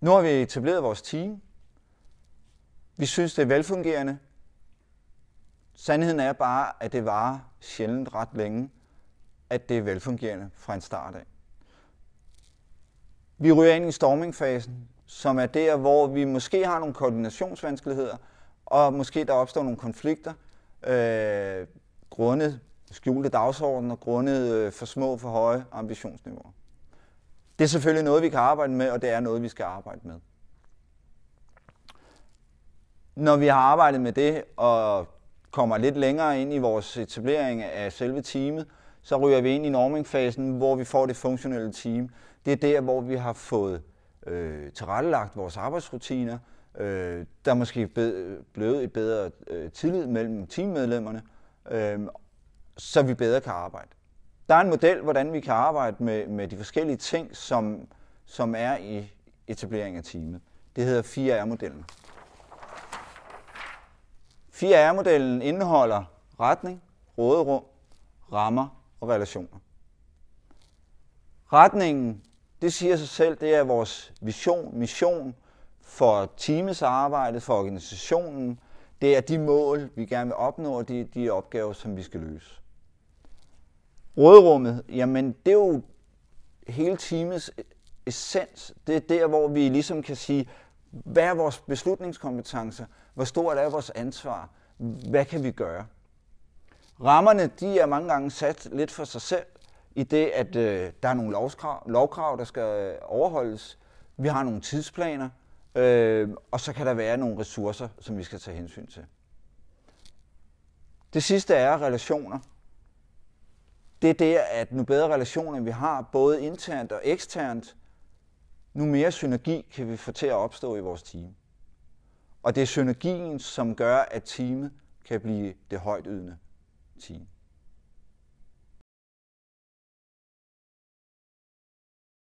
Nu har vi etableret vores team. Vi synes, det er velfungerende. Sandheden er bare, at det varer sjældent ret længe, at det er velfungerende fra en start af. Vi ryger ind i stormingfasen, som er der, hvor vi måske har nogle koordinationsvanskeligheder, og måske der opstår nogle konflikter, øh, grundet skjulte dagsordener, og grundet øh, for små for høje ambitionsniveauer. Det er selvfølgelig noget, vi kan arbejde med, og det er noget, vi skal arbejde med. Når vi har arbejdet med det og kommer lidt længere ind i vores etablering af selve teamet, så ryger vi ind i normingfasen, hvor vi får det funktionelle team. Det er der, hvor vi har fået øh, tilrettelagt vores arbejdsrutiner. Øh, der er måske blevet et bedre øh, tillid mellem teammedlemmerne, øh, så vi bedre kan arbejde der er en model, hvordan vi kan arbejde med, med de forskellige ting, som, som er i etablering af teamet. Det hedder 4R-modellen. 4R-modellen indeholder retning, råderum, rammer og relationer. Retningen, det siger sig selv, det er vores vision, mission for teamets arbejde, for organisationen. Det er de mål, vi gerne vil opnå, og de, de opgaver, som vi skal løse. Rådrummet, jamen det er jo hele teamets essens. Det er der, hvor vi ligesom kan sige, hvad er vores beslutningskompetencer? Hvor stort er vores ansvar? Hvad kan vi gøre? Rammerne de er mange gange sat lidt for sig selv, i det, at øh, der er nogle lovkrav, lovkrav, der skal øh, overholdes. Vi har nogle tidsplaner, øh, og så kan der være nogle ressourcer, som vi skal tage hensyn til. Det sidste er relationer det der, at nu bedre relationer vi har, både internt og eksternt, nu mere synergi kan vi få til at opstå i vores team. Og det er synergien, som gør, at teamet kan blive det højt ydende team.